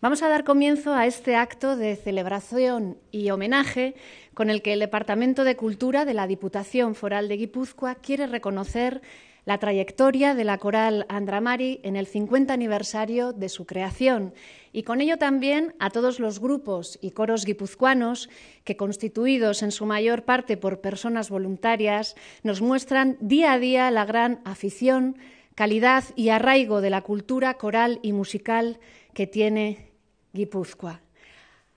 Vamos a dar comienzo a este acto de celebración y homenaje con el que el Departamento de Cultura de la Diputación Foral de Guipúzcoa quiere reconocer la trayectoria de la coral Andramari en el 50 aniversario de su creación y con ello también a todos los grupos y coros guipuzcoanos que, constituidos en su mayor parte por personas voluntarias, nos muestran día a día la gran afición calidad y arraigo de la cultura coral y musical que tiene Gipuzkoa.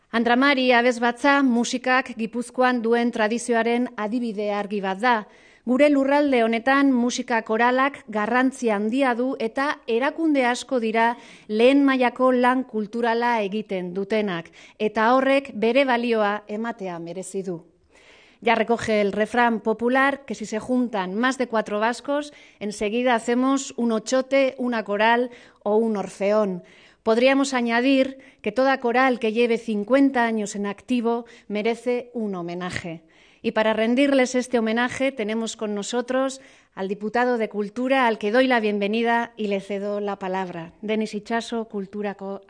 Andramari abez batza, musikak Gipuzkoan duen tradizioaren adibide argi bat da. Gure lurralde honetan musika koralak garrantzi handia du eta erakunde asko dira lehen mailako lan kulturala egiten dutenak eta horrek bere balioa ematea merezi du. Ya recoge el refrán popular que si se juntan más de cuatro vascos, enseguida hacemos un ochote, una coral o un orfeón. Podríamos añadir que toda coral que lleve 50 años en activo merece un homenaje. Y para rendirles este homenaje tenemos con nosotros al diputado de Cultura, al que doy la bienvenida y le cedo la palabra. Denis Ichaso, Cultura Co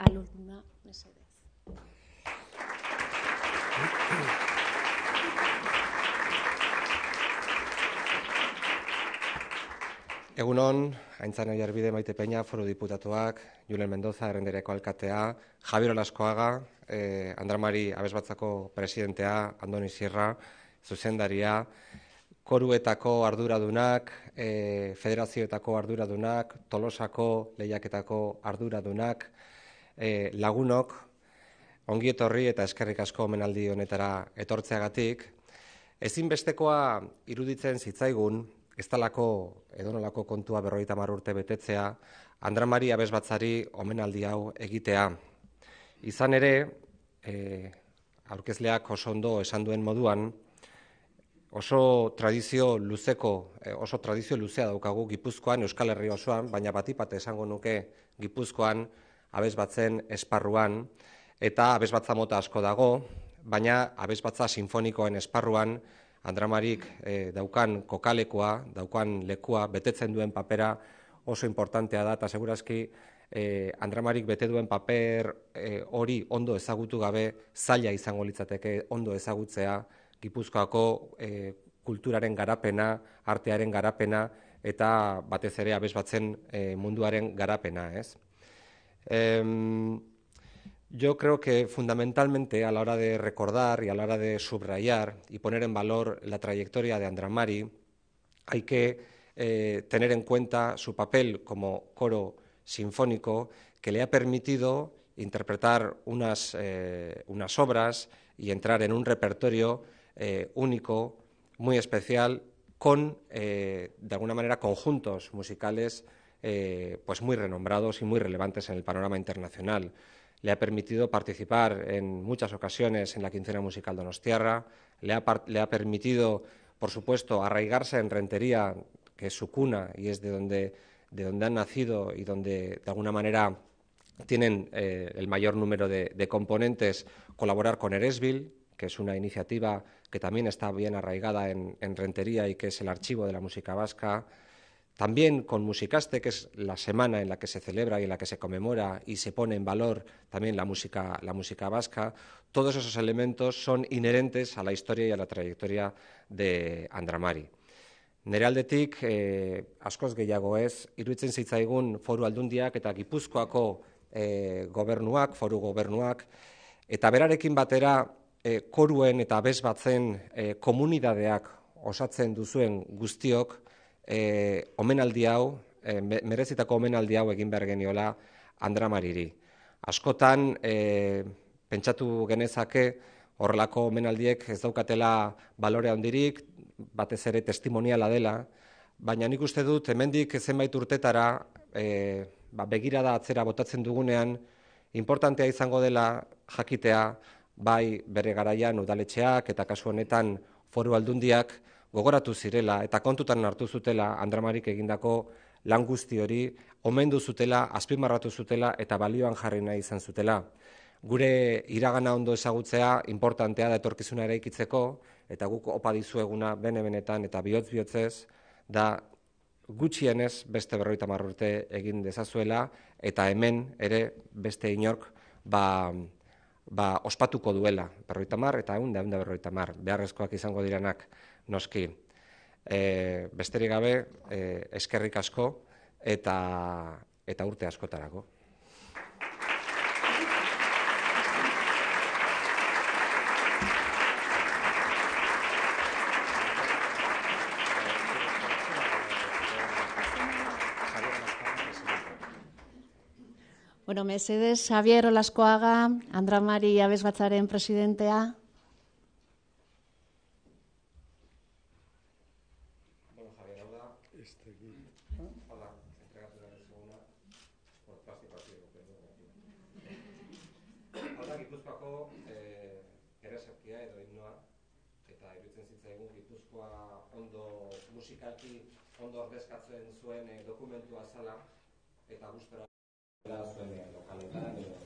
Egunon, haintzan oi erbide maite peina, foru diputatuak, Julen Mendoza, errendereko alkatea, Javier Olaskoaga, eh, Andramari Abesbatzako presidentea, Andoni Sierra, zuzendaria, koruetako arduradunak, eh, federazioetako arduradunak, tolosako lehiaketako arduradunak, eh, lagunok, ongi etorri eta eskerrik asko omenaldi honetara etortzeagatik. Ezinbestekoa iruditzen zitzaigun, ez talako edonolako kontua berroita urte betetzea, Andra Maria batzari omenaldi hau egitea. Izan ere, eh, aurkezleak oso ondo esan duen moduan, oso tradizio luzeko, eh, oso tradizio luzea daukagu Gipuzkoan, Euskal Herri osoan, baina batipate esango nuke Gipuzkoan, abez batzen esparruan, eta abez batza mota asko dago, baina abez batza sinfonikoen esparruan, Andramarik eh, daukan kokalekoa, daukan lekua, betetzen duen papera oso importantea da, eta seguraski e, eh, Andramarik bete duen paper eh, hori ondo ezagutu gabe, zaila izango litzateke ondo ezagutzea, gipuzkoako e, kulturaren garapena, artearen garapena, eta batez ere abes batzen munduaren garapena, ez? Eta... Yo creo que fundamentalmente a la hora de recordar y a la hora de subrayar y poner en valor la trayectoria de Andramari, hay que eh, tener en cuenta su papel como coro sinfónico que le ha permitido interpretar unas, eh, obras y entrar en un repertorio eh, único, muy especial, con, de alguna manera, conjuntos musicales pues muy renombrados y muy relevantes en el panorama internacional le ha permitido participar en muchas ocasiones en la quincena musical Donostierra, le ha, le ha permitido, por supuesto, arraigarse en Rentería, que es su cuna y es de donde, de han nacido y donde, de alguna manera, tienen eh, el mayor número de, componentes, colaborar con Eresville, que es una iniciativa que también está bien arraigada en, Rentería y que es el archivo de la música vasca, también con Musicaste, que es la semana en la que se celebra y en la que se conmemora y se pone en valor también la música, la música vasca, todos esos elementos son inherentes a la historia y a la trayectoria de Andramari. Nerealdetik, eh, askoz gehiago ez, iruditzen zitzaigun foru aldundiak eta gipuzkoako eh, gobernuak, foru gobernuak, eta berarekin batera eh, koruen eta bezbatzen eh, komunidadeak osatzen duzuen guztiok, eh, omenaldi hau, eh, merezitako omenaldi hau egin behar geniola andramariri. Askotan, eh, pentsatu genezake, horrelako omenaldiek ez daukatela balore handirik, batez ere testimoniala dela, baina nik uste dut, hemendik zenbait urtetara, eh, ba, begirada atzera botatzen dugunean, importantea izango dela jakitea, bai bere garaian udaletxeak eta kasu honetan foru aldundiak gogoratu zirela eta kontutan hartu zutela Andramarik egindako lan guzti hori omendu zutela, azpimarratu zutela eta balioan jarri nahi izan zutela. Gure iragana ondo ezagutzea importantea da etorkizuna eraikitzeko eta guk opa dizueguna bene benetan eta bihotz bihotzez da gutxienez beste berroita marrurte egin dezazuela eta hemen ere beste inork ba, ba ospatuko duela berroita mar eta egun da berroita mar beharrezkoak izango diranak noski. E, besterik gabe, e, eskerrik asko eta, eta urte askotarako. Bueno, Mesedes, Javier Olaskoaga, Andra Mari Abesbatzaren presidentea, ondo ordezkatzen zuen e, dokumentua zala eta gustora da zuen e, lokaletan edo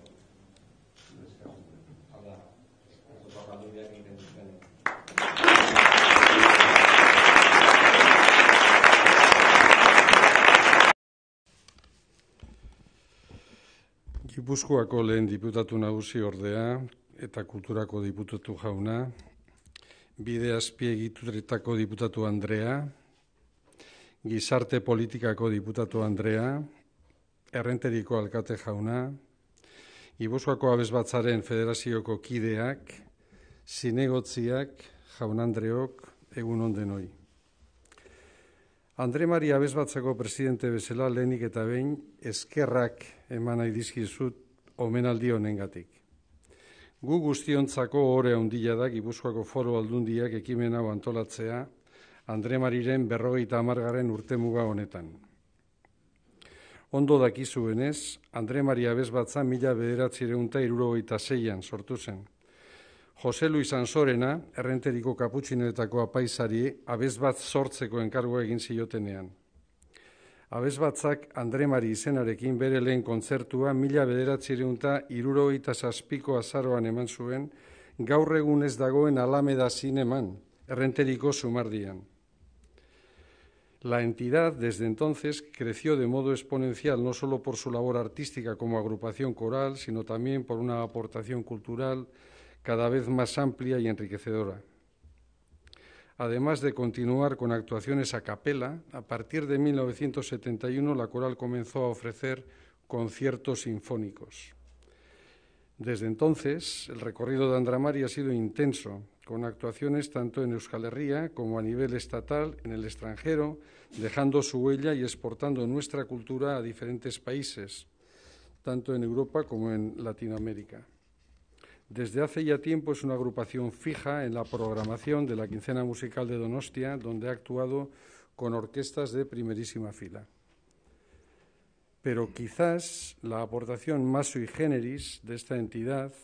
Hala, ez Gipuzkoako lehen diputatu nagusi ordea eta kulturako diputatu jauna, bide azpie diputatu Andrea, gizarte politikako diputatu Andrea, errenteriko alkate jauna, Gibuzkoako abezbatzaren federazioko kideak, zinegotziak, jaun Andreok, egun onden hoi. Andre Maria abezbatzako presidente bezala lehenik eta behin eskerrak eman nahi dizkizut omenaldi honengatik. Gu guztiontzako horre handia da Gipuzkoako Foru Aldundiak ekimen hau antolatzea Andre Mariren berrogeita amargarren urtemuga honetan. Ondo dakizuenez, Andre Maria batza mila bederatzireunta irurogeita zeian sortu zen. Jose Luis Ansorena, errenteriko kaputxinoetako apaizari, bat sortzeko enkargo egin ziotenean. Abez Andre Mari izenarekin bere lehen kontzertua mila bederatzireunta irurogeita zazpiko azaroan eman zuen, gaur egun ez dagoen alameda zineman, errenteriko sumardian. La entidad desde entonces creció de modo exponencial, no solo por su labor artística como agrupación coral, sino también por una aportación cultural cada vez más amplia y enriquecedora. Además de continuar con actuaciones a capela, a partir de 1971 la coral comenzó a ofrecer conciertos sinfónicos. Desde entonces, el recorrido de Andramari ha sido intenso, con actuaciones tanto en Euskal Herria como a nivel estatal en el extranjero, dejando su huella y exportando nuestra cultura a diferentes países, tanto en Europa como en Latinoamérica. Desde hace ya tiempo es una agrupación fija en la programación de la quincena musical de Donostia, donde ha actuado con orquestas de primerísima fila pero quizás la aportación más sui generis de esta entidad,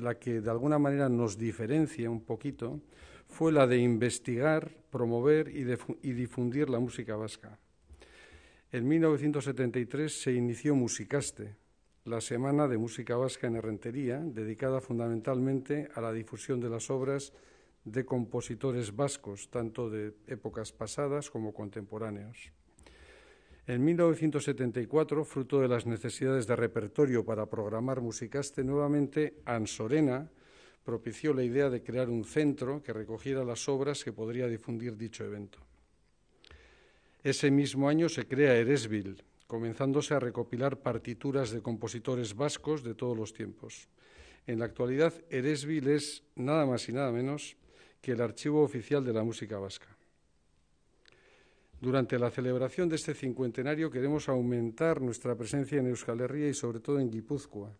la que de alguna manera nos diferencia un poquito, fue la de investigar, promover y, difundir la música vasca. En 1973 se inició Musicaste, la Semana de Música Vasca en Herrentería, dedicada fundamentalmente a la difusión de las obras de compositores vascos, tanto de épocas pasadas como contemporáneos. En 1974, fruto de las necesidades de repertorio para programar musicaste, nuevamente Ansorena propició la idea de crear un centro que recogiera las obras que podría difundir dicho evento. Ese mismo año se crea Eresville, comenzándose a recopilar partituras de compositores vascos de todos los tiempos. En la actualidad, Eresville es nada más y nada menos que el archivo oficial de la música vasca. Durante la celebración de este cincuentenario queremos aumentar nuestra presencia en Euskal Herria y sobre todo en Guipúzcoa,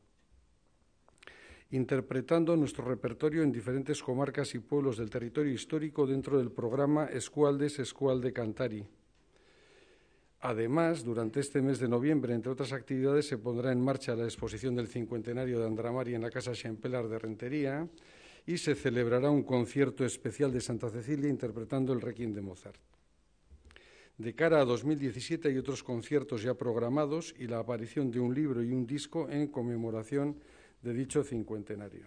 interpretando nuestro repertorio en diferentes comarcas y pueblos del territorio histórico dentro del programa Escualdes de Cantari. Además, durante este mes de noviembre, entre otras actividades, se pondrá en marcha la exposición del cincuentenario de Andramari en la Casa Xempelar de Rentería y se celebrará un concierto especial de Santa Cecilia interpretando el Requiem de Mozart de cara a 2017 hay otros conciertos ya programados y la aparición de un libro y un disco en conmemoración de dicho cincuentenario.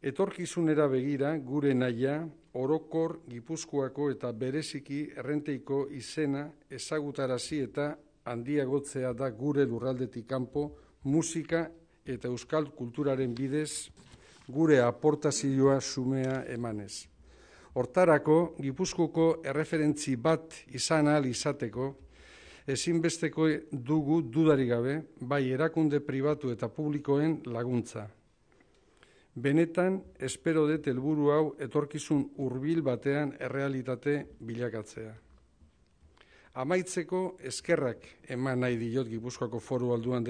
Etorkizunera begira gure naia orokor Gipuzkoako eta Beresiki, errenteiko izena ezagutarazi eta handiagotzea da gure lurraldetik kanpo musika eta euskal kulturaren bidez gure aportazioa sumea emanes. Hortarako, Gipuzkoko erreferentzi bat izan ahal izateko, ezinbesteko dugu dudari gabe, bai erakunde pribatu eta publikoen laguntza. Benetan, espero dut helburu hau etorkizun hurbil batean errealitate bilakatzea. Amaitzeko eskerrak eman nahi diot Gipuzkoako foru alduan,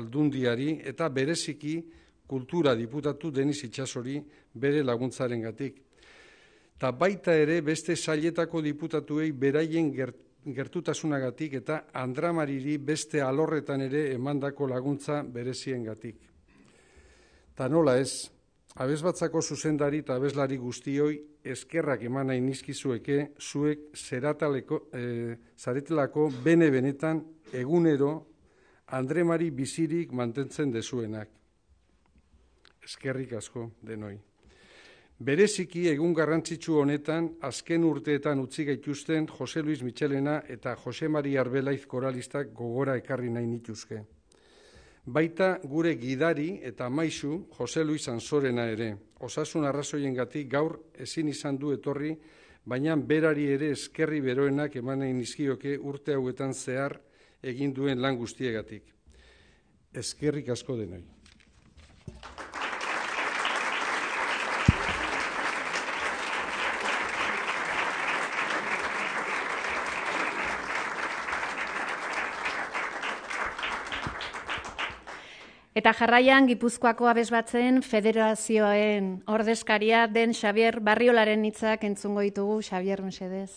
aldundiari eta bereziki kultura diputatu deniz itxasori bere laguntzaren gatik. Ta baita ere beste saietako diputatuei beraien gert, gertutasunagatik eta andramariri beste alorretan ere emandako laguntza bereziengatik. Ta nola ez, batzako zuzendari eta abeslari guztioi eskerrak eman nahi nizkizueke zuek zerataleko, e, zaretelako bene benetan egunero Andremari bizirik mantentzen dezuenak. Eskerrik asko denoi. Bereziki egun garrantzitsu honetan azken urteetan utzi gaituzten Jose Luis Mitxelena eta Jose Mari Arbelaiz koralistak gogora ekarri nahi nituzke. Baita gure gidari eta maisu Jose Luis ansorena ere. Osasun arrazoiengatik gaur ezin izan du etorri, baina berari ere eskerri beroenak eman nahi urte hauetan zehar egin duen lan guztiegatik. Eskerrik asko denoi. Eta jarraian Gipuzkoako abesbatzen federazioen ordezkaria den Xavier Barriolaren hitzak entzungo ditugu Xavier Mesedez.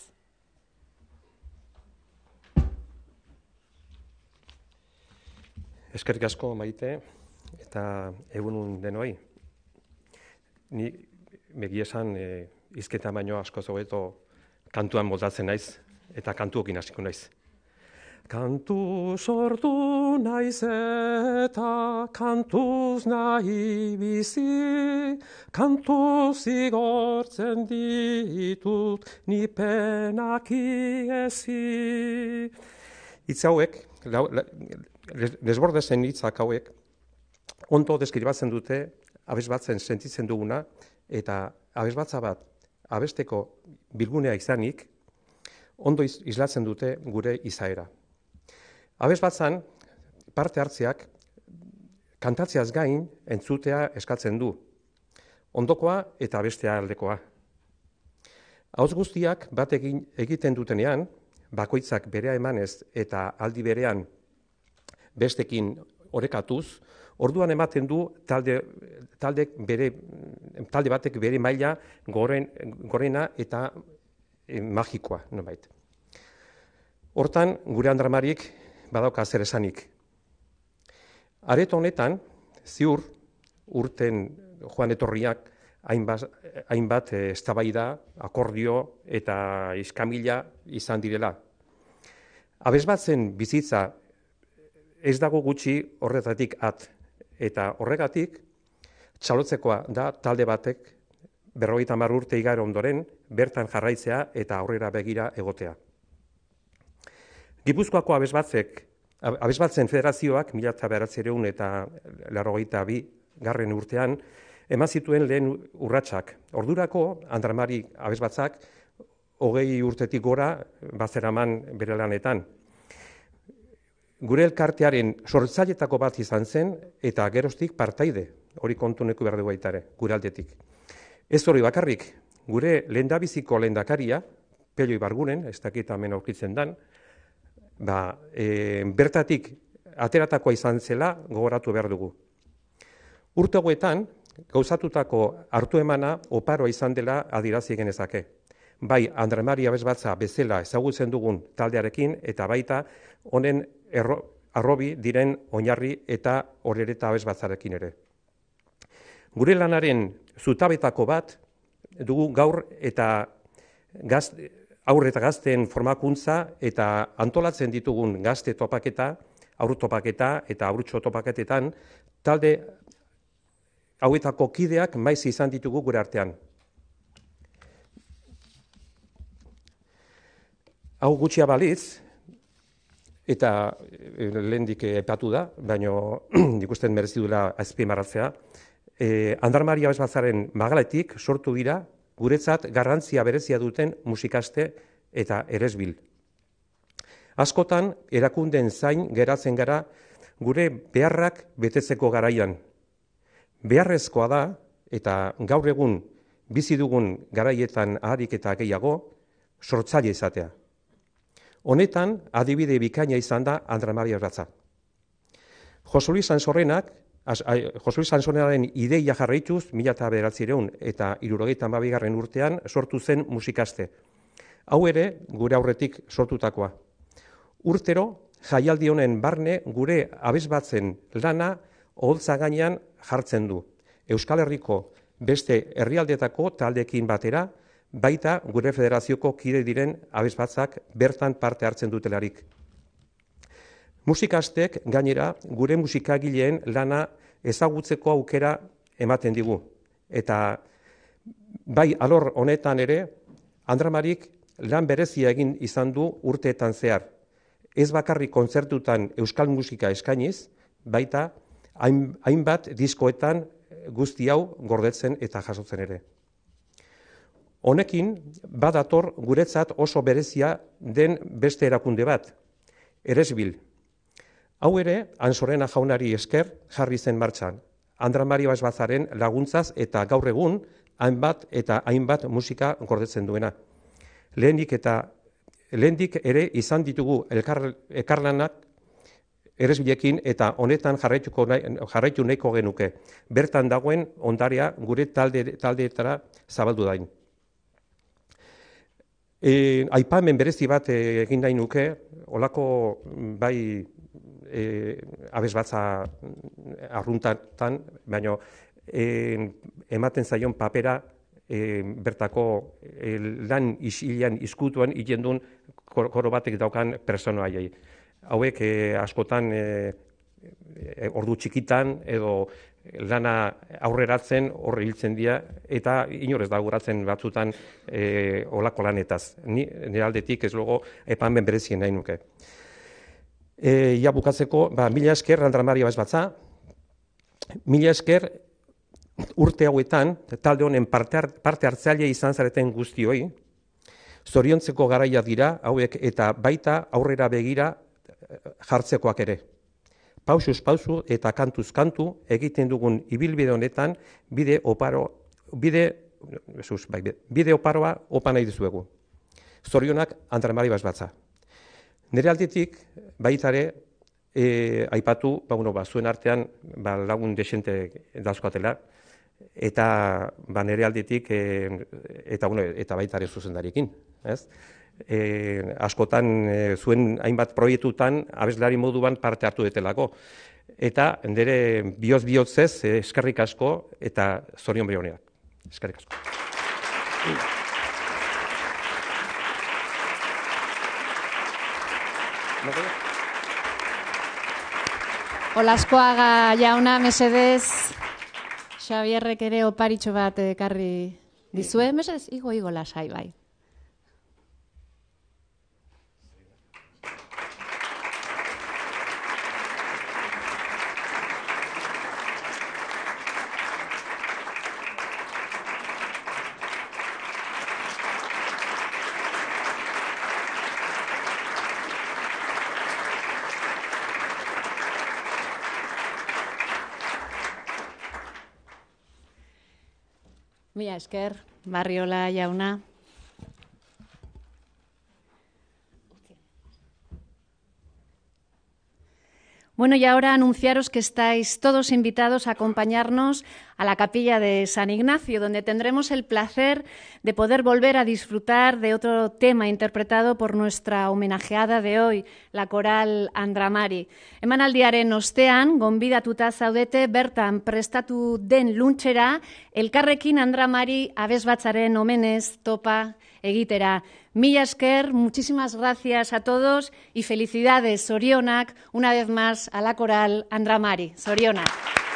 Eskerrik asko Maite eta egunun denoi. Ni begi esan eh, izketa baino asko zobeto kantuan moldatzen naiz eta kantuokin hasiko naiz. Kantu sortu naiz eta kantuz nahi bizi, kantuz igortzen ditut nipenak iesi. Itz hauek, desborda zen hauek, onto deskribatzen dute abez batzen sentitzen duguna, eta abez batza bat abesteko bilgunea izanik, ondo islatzen dute gure izaera. Abez bat parte hartziak, kantatziaz gain entzutea eskatzen du. Ondokoa eta bestea aldekoa. Hauz guztiak batekin egiten dutenean, bakoitzak berea emanez eta aldi berean bestekin orekatuz, orduan ematen du talde, talde, bere, talde batek bere maila goren, gorena eta eh, magikoa, Nobait. Hortan, gure andramarik badauka zer esanik. Areto honetan, ziur, urten joan etorriak, hainbat, hainbat eh, eztabaida, akordio eta iskamila izan direla. Abes bat bizitza ez dago gutxi horretatik at, eta horregatik txalotzekoa da talde batek berroita mar urte igar ondoren bertan jarraitzea eta aurrera begira egotea. Gipuzkoako abesbatzek, abesbatzen federazioak, milatza eta beratzereun eta larrogeita bi garren urtean, emazituen lehen urratsak. Ordurako, Andramari abesbatzak, hogei urtetik gora, bazeraman bere lanetan. Gure elkartearen sortzailetako bat izan zen, eta geroztik partaide, hori kontuneku behar dugu aitare, gure aldetik. Ez hori bakarrik, gure lehendabiziko lehendakaria, peloi bargunen, ez dakita hemen aurkitzen dan, ba, e, bertatik ateratakoa izan zela gogoratu behar dugu. Urtegoetan, gauzatutako hartu emana oparoa izan dela adirazi genezake. Bai, Andre Maria Bezbatza bezala ezagutzen dugun taldearekin, eta baita honen erro, arrobi diren oinarri eta horereta Bezbatzarekin ere. Gure lanaren zutabetako bat, dugu gaur eta gaz, aurre eta gazten formakuntza eta antolatzen ditugun gazte topaketa, aurre topaketa eta aurrutxo topaketetan, talde hauetako kideak maiz izan ditugu gure artean. Hau gutxia baliz, eta eh, lehen dik epatu da, baino nik ustean merezidula eh, Andar Andarmaria Bezbazaren magaletik sortu dira guretzat garrantzia berezia duten musikaste eta erezbil. Askotan, erakunden zain geratzen gara gure beharrak betetzeko garaian. Beharrezkoa da, eta gaur egun bizi dugun garaietan aharik eta gehiago, sortzaile izatea. Honetan, adibide bikaina izan da Andramaria Ratza. Josuli sorrenak, As, a, Josue Sansonearen ideia jarraituz, mila eta beratzireun eta irurogeita mabigarren urtean sortu zen musikaste. Hau ere, gure aurretik sortutakoa. Urtero, jaialdi honen barne, gure abezbatzen lana, holtza gainean jartzen du. Euskal Herriko beste herrialdetako taldekin batera, baita gure federazioko kide diren abezbatzak bertan parte hartzen dutelarik. Musikastek gainera gure musikagileen lana ezagutzeko aukera ematen digu. Eta bai alor honetan ere, Andramarik lan berezia egin izan du urteetan zehar. Ez bakarri kontzertutan euskal musika eskainiz, baita hainbat diskoetan guzti hau gordetzen eta jasotzen ere. Honekin, badator guretzat oso berezia den beste erakunde bat. Eresbil, Hau ere, Ansorena jaunari esker jarri zen martxan. Andra Mario Esbazaren laguntzaz eta gaur egun hainbat eta hainbat musika gordetzen duena. Lehenik eta lehendik ere izan ditugu elkar, ekarlanak erezbilekin eta honetan jarraituko jarraitu nahiko genuke. Bertan dagoen ondaria gure talde taldeetara zabaldu dain. E, aipamen berezi bat eh, egin nahi nuke, olako mm, bai e, batza arruntatan, baina e, eh, ematen zaion papera eh, bertako lan isilian izkutuan ikendun koro batek daukan persona jai. Hauek askotan ordu txikitan edo lana aurreratzen horre hiltzen dira eta inorez daguratzen batzutan e, olako lanetaz. Ni, nire aldetik ez logo epan ben berezien nahi nuke. E, eh, ja bukatzeko, ba, mila esker, Andra Mario batza, mila esker urte hauetan, talde honen parte, hart, izan zareten guztioi, zoriontzeko garaia dira, hauek eta baita aurrera begira eh, jartzekoak ere. Pausuz pausu eta kantuz kantu egiten dugun ibilbide honetan bide oparo, bide, bai, bide oparoa opa nahi dizuegu. Zorionak Andra Mario batza. Nire aldetik, baitare, e, aipatu, ba, bueno, ba, zuen artean, ba, lagun desente dazkoatela, eta ba, nire aldetik, e, eta, bueno, eta baitare zuzendarekin. Ez? E, askotan e, zuen hainbat proietutan, abeslari moduan parte hartu detelako. Eta nire bioz bihotzez e, eskerrik asko eta zorion brionera. Eskerrik asko. Eskerrik asko. Olaskoaga jauna, mesedez, Xavierrek ere oparitxo bat ekarri dizue, mesedez, igo, igo, lasai bai. esker, Barriola jauna. Bueno, y ahora anunciaros que estáis todos invitados a acompañarnos a la capilla de San Ignacio, donde tendremos el placer de poder volver a disfrutar de otro tema interpretado por nuestra homenajeada de hoy, la coral Andramari. Emanaldiaren ostean, gonbidatuta zaudete bertan prestatu den el Carrequín Andramari no omenez topa egitera. Millasker, muchísimas gracias a todos y felicidades, Sorionak, una vez más a la coral Andramari. Sorionak.